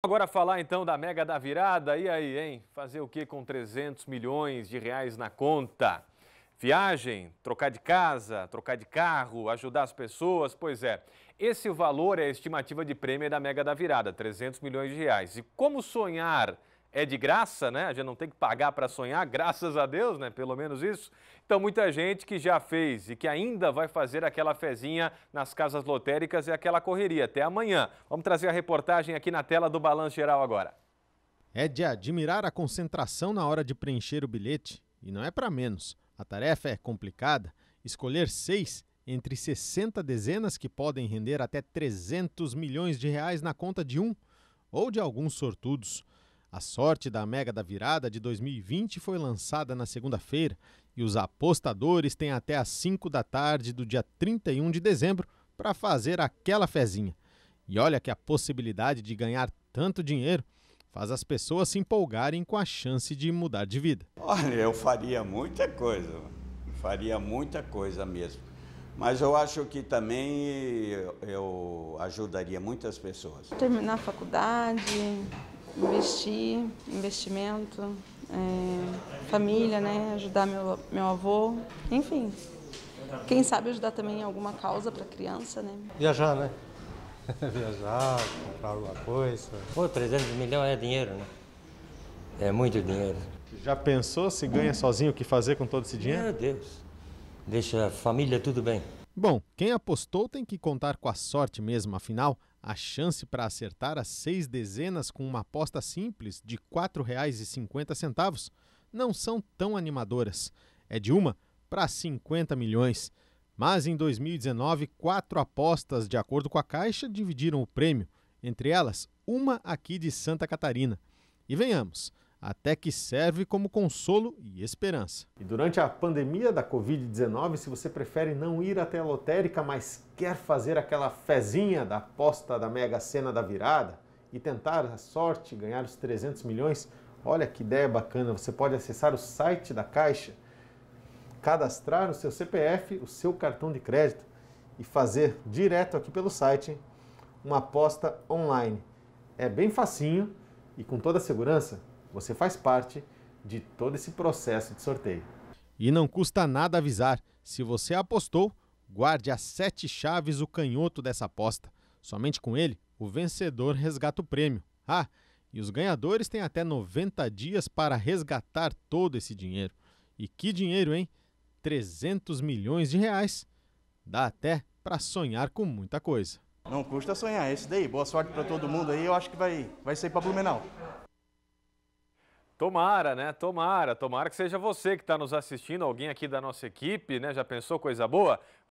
Agora falar então da Mega da Virada, e aí, hein? Fazer o que com 300 milhões de reais na conta? Viagem, trocar de casa, trocar de carro, ajudar as pessoas, pois é. Esse valor é a estimativa de prêmio da Mega da Virada, 300 milhões de reais. E como sonhar é de graça, né? A gente não tem que pagar para sonhar, graças a Deus, né? Pelo menos isso. Então, muita gente que já fez e que ainda vai fazer aquela fezinha nas casas lotéricas e é aquela correria. Até amanhã. Vamos trazer a reportagem aqui na tela do Balanço Geral agora. É de admirar a concentração na hora de preencher o bilhete, e não é para menos. A tarefa é complicada. Escolher seis entre 60 dezenas que podem render até 300 milhões de reais na conta de um ou de alguns sortudos. A sorte da Mega da Virada de 2020 foi lançada na segunda-feira e os apostadores têm até às 5 da tarde do dia 31 de dezembro para fazer aquela fezinha. E olha que a possibilidade de ganhar tanto dinheiro faz as pessoas se empolgarem com a chance de mudar de vida. Olha, eu faria muita coisa, faria muita coisa mesmo. Mas eu acho que também eu ajudaria muitas pessoas. Terminar a faculdade, investir, investimento, é, família, né? Ajudar meu, meu avô, enfim. Quem sabe ajudar também em alguma causa para criança, né? Viajar, né? Viajar, comprar alguma coisa. Pô, 300 milhões é dinheiro, né? É muito dinheiro. Já pensou se ganha sozinho o que fazer com todo esse dinheiro? Meu Deus. Deixa a família tudo bem. Bom, quem apostou tem que contar com a sorte mesmo, afinal, a chance para acertar as seis dezenas com uma aposta simples de R$ 4,50 não são tão animadoras. É de uma para 50 milhões. Mas em 2019, quatro apostas, de acordo com a Caixa, dividiram o prêmio, entre elas uma aqui de Santa Catarina. E venhamos, até que serve como consolo e esperança. E durante a pandemia da Covid-19, se você prefere não ir até a lotérica, mas quer fazer aquela fezinha da aposta da Mega Sena da virada e tentar a sorte, ganhar os 300 milhões, olha que ideia bacana! Você pode acessar o site da Caixa, cadastrar o seu CPF, o seu cartão de crédito e fazer direto aqui pelo site uma aposta online. É bem facinho e com toda a segurança você faz parte de todo esse processo de sorteio. E não custa nada avisar. Se você apostou, guarde as sete chaves o canhoto dessa aposta. Somente com ele, o vencedor resgata o prêmio. Ah, e os ganhadores têm até 90 dias para resgatar todo esse dinheiro. E que dinheiro, hein? 300 milhões de reais. Dá até para sonhar com muita coisa. Não custa sonhar, é isso daí. Boa sorte para todo mundo aí. Eu acho que vai, vai sair para Blumenau. Tomara, né? Tomara, tomara que seja você que está nos assistindo, alguém aqui da nossa equipe, né? Já pensou coisa boa?